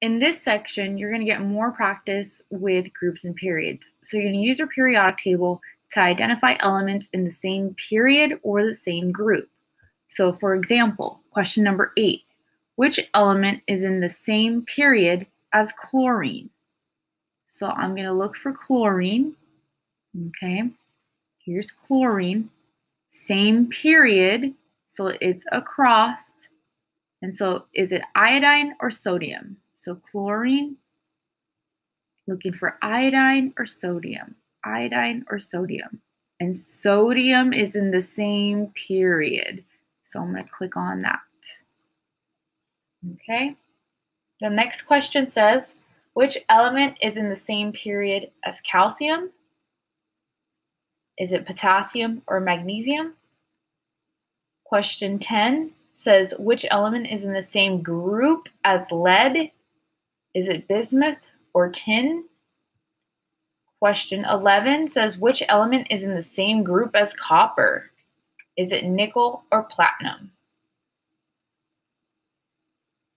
In this section, you're going to get more practice with groups and periods. So you're going to use your periodic table to identify elements in the same period or the same group. So for example, question number eight, which element is in the same period as chlorine? So I'm going to look for chlorine. Okay, here's chlorine. Same period, so it's across. And so is it iodine or sodium? So chlorine, looking for iodine or sodium, iodine or sodium. And sodium is in the same period. So I'm going to click on that. Okay. The next question says, which element is in the same period as calcium? Is it potassium or magnesium? Question 10 says, which element is in the same group as lead is it bismuth or tin? Question 11 says which element is in the same group as copper? Is it nickel or platinum?